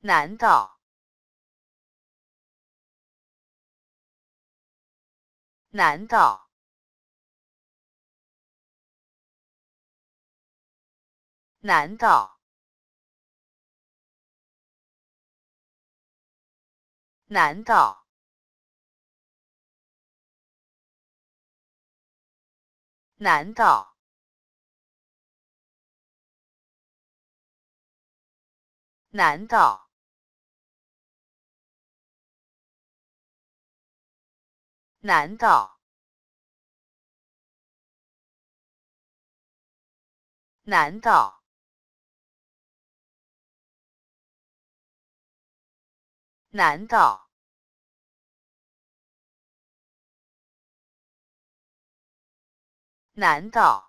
难道？难道？难道？难道？难道？难道？难道？难道？难道？难道？